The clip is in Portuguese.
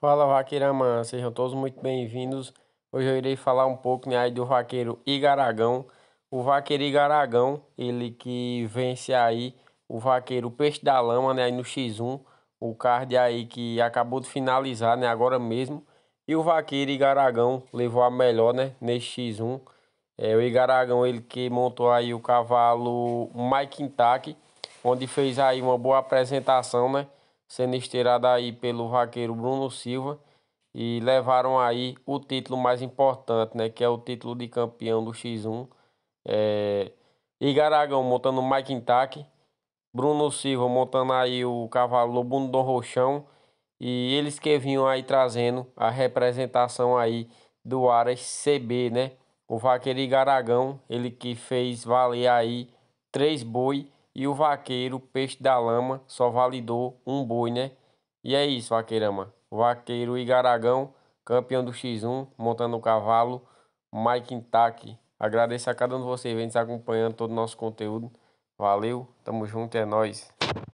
Fala vaqueirama, sejam todos muito bem-vindos. Hoje eu irei falar um pouco né, do vaqueiro Igaragão. O vaqueiro Igaragão, ele que vence aí o vaqueiro Peixe da Lama né, no X1, o card aí que acabou de finalizar né, agora mesmo. E o vaqueiro Igaragão levou a melhor né, nesse X1. É, o Igaragão ele que montou aí o cavalo Mike Intac, onde fez aí uma boa apresentação, né? sendo estirada aí pelo vaqueiro Bruno Silva e levaram aí o título mais importante, né, que é o título de campeão do X1. É, Igaragão montando o Mike Intac, Bruno Silva montando aí o cavalo Lobuno do Rochão e eles que vinham aí trazendo a representação aí do Aras CB, né? O vaqueiro Igaragão, ele que fez valer aí três boi e o vaqueiro, peixe da lama, só validou um boi, né? E é isso, vaqueirama. Vaqueiro Igaragão, campeão do X1, montando o cavalo. Mike Intac. Agradeço a cada um de vocês, vem nos acompanhando todo o nosso conteúdo. Valeu, tamo junto, é nóis.